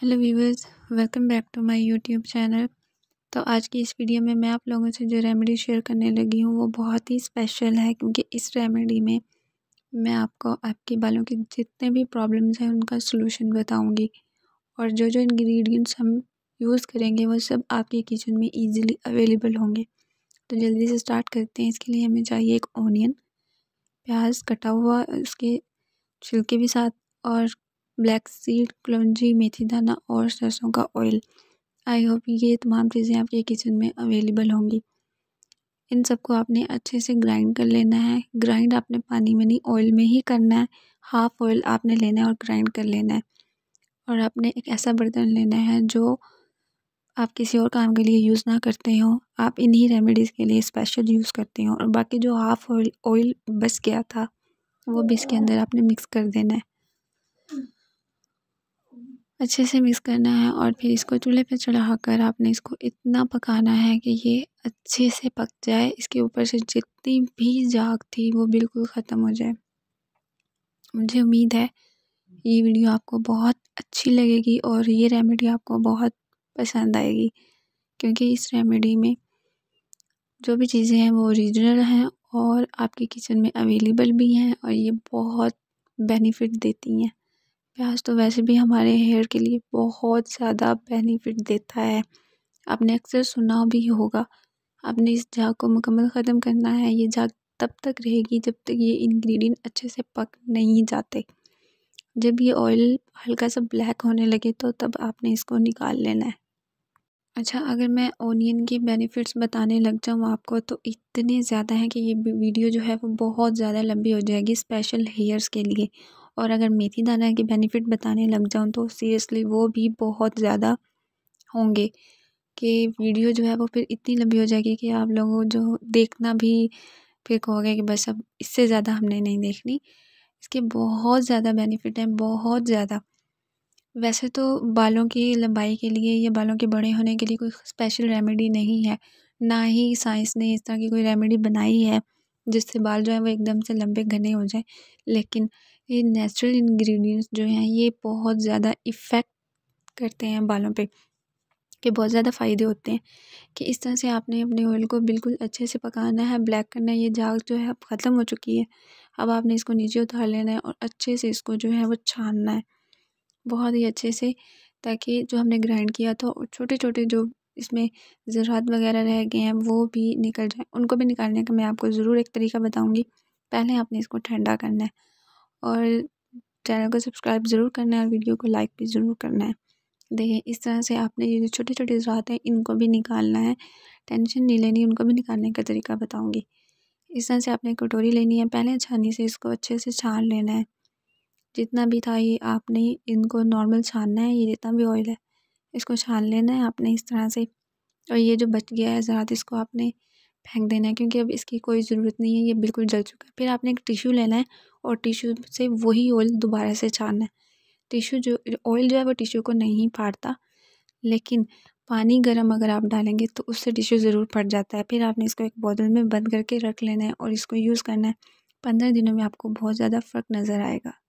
hello viewers welcome back to my YouTube channel तो आज की इस वीडियो में मैं आप लोगों से जो रेमेडी शेयर करने लगी हूँ वो बहुत ही स्पेशल है क्योंकि इस रेमेडी में मैं आपको आपके बालों के जितने भी प्रॉब्लम्स हैं उनका सलूशन बताऊँगी और जो जो इंग्रेडिएंट्स हम यूज़ करेंगे वो सब आपके किचन में ईजिली अवेलेबल होंगे तो जल्दी से स्टार्ट करते हैं इसके लिए हमें चाहिए एक ओनियन प्याज कटा हुआ उसके छिलके भी साथ और ब्लैक सीड कलौंजी मेथी दाना और सरसों का ऑयल आई होप ये तमाम चीज़ें आपके किचन में अवेलेबल होंगी इन सबको आपने अच्छे से ग्राइंड कर लेना है ग्राइंड आपने पानी में नहीं ऑयल में ही करना है हाफ़ ऑयल आपने लेना है और ग्राइंड कर लेना है और आपने एक ऐसा बर्तन लेना है जो आप किसी और काम के लिए यूज़ ना करते हो आप इन्हीं रेमेडीज़ के लिए स्पेशल यूज़ करते हो और बाकी जो हाफ़ ऑयल ऑयल बच गया था वो भी इसके अंदर आपने मिक्स कर देना है अच्छे से मिक्स करना है और फिर इसको चूल्हे पे चढ़ा कर आपने इसको इतना पकाना है कि ये अच्छे से पक जाए इसके ऊपर से जितनी भी जाग थी वो बिल्कुल ख़त्म हो जाए मुझे उम्मीद है ये वीडियो आपको बहुत अच्छी लगेगी और ये रेमेडी आपको बहुत पसंद आएगी क्योंकि इस रेमेडी में जो भी चीज़ें हैं वो ओरिजिनल हैं और आपके किचन में अवेलेबल भी हैं और ये बहुत बेनिफिट देती हैं प्याज तो वैसे भी हमारे हेयर के लिए बहुत ज़्यादा बेनिफिट देता है आपने अक्सर सुना भी होगा आपने इस झाग को मुकम्मल ख़त्म करना है ये झाग तब तक रहेगी जब तक ये इंग्रेडिएंट अच्छे से पक नहीं जाते जब ये ऑयल हल्का सा ब्लैक होने लगे तो तब आपने इसको निकाल लेना है अच्छा अगर मैं ओनियन के बेनिफिट्स बताने लग जाऊँ आपको तो इतने ज़्यादा हैं कि ये वीडियो जो है वो बहुत ज़्यादा लंबी हो जाएगी स्पेशल हेयर्स के लिए और अगर मेथी दाना के बेनिफिट बताने लग जाऊँ तो सीरियसली वो भी बहुत ज़्यादा होंगे कि वीडियो जो है वो फिर इतनी लंबी हो जाएगी कि आप लोगों जो देखना भी फिर कहोगे कि बस अब इससे ज़्यादा हमने नहीं देखनी इसके बहुत ज़्यादा बेनिफिट हैं बहुत ज़्यादा वैसे तो बालों की लंबाई के लिए या बालों के बड़े होने के लिए कोई स्पेशल रेमेडी नहीं है ना ही साइंस ने इस तरह की कोई रेमेडी बनाई है जिससे बाल जो है वो एकदम से लंबे घने हो जाए लेकिन ये नेचुरल इंग्रेडिएंट्स जो हैं ये बहुत ज़्यादा इफ़ेक्ट करते हैं बालों पे के बहुत ज़्यादा फ़ायदे होते हैं कि इस तरह से आपने अपने ऑयल को बिल्कुल अच्छे से पकाना है ब्लैक करना है ये झाग जो है अब ख़त्म हो चुकी है अब आपने इसको नीचे उतार लेना है और अच्छे से इसको जो है वो छानना है बहुत ही अच्छे से ताकि जो हमने ग्राइंड किया था और छोटे छोटे जो इसमें ज़रात वगैरह रह गए हैं वो भी निकल जाए उनको भी निकालने का मैं आपको ज़रूर एक तरीका बताऊँगी पहले आपने इसको ठंडा करना है और चैनल को सब्सक्राइब ज़रूर करना है और वीडियो को लाइक भी ज़रूर करना है देखिए इस तरह से आपने ये जो छोटे छोटे ज़रात हैं इनको भी निकालना है टेंशन नहीं लेनी उनको भी निकालने का तरीका बताऊँगी इस तरह से आपने कटोरी लेनी है पहले छानी से इसको अच्छे से छान लेना है जितना भी था ये आपने इनको नॉर्मल छानना है ये जितना भी ऑयल है इसको छान लेना है आपने इस तरह से और ये जो बच गया है ज़रात इसको आपने फेंक देना है क्योंकि अब इसकी कोई ज़रूरत नहीं है ये बिल्कुल जल चुका है फिर आपने एक टिश्यू लेना है और टिश्यू से वही ऑयल दोबारा से छानना है टिश्यू जो ऑयल जो है वो टिश्यू को नहीं फाड़ता लेकिन पानी गर्म अगर आप डालेंगे तो उससे टिश्यू ज़रूर फट जाता है फिर आपने इसको एक बोतल में बंद करके रख लेना है और इसको यूज़ करना है पंद्रह दिनों में आपको बहुत ज़्यादा फ़र्क नज़र आएगा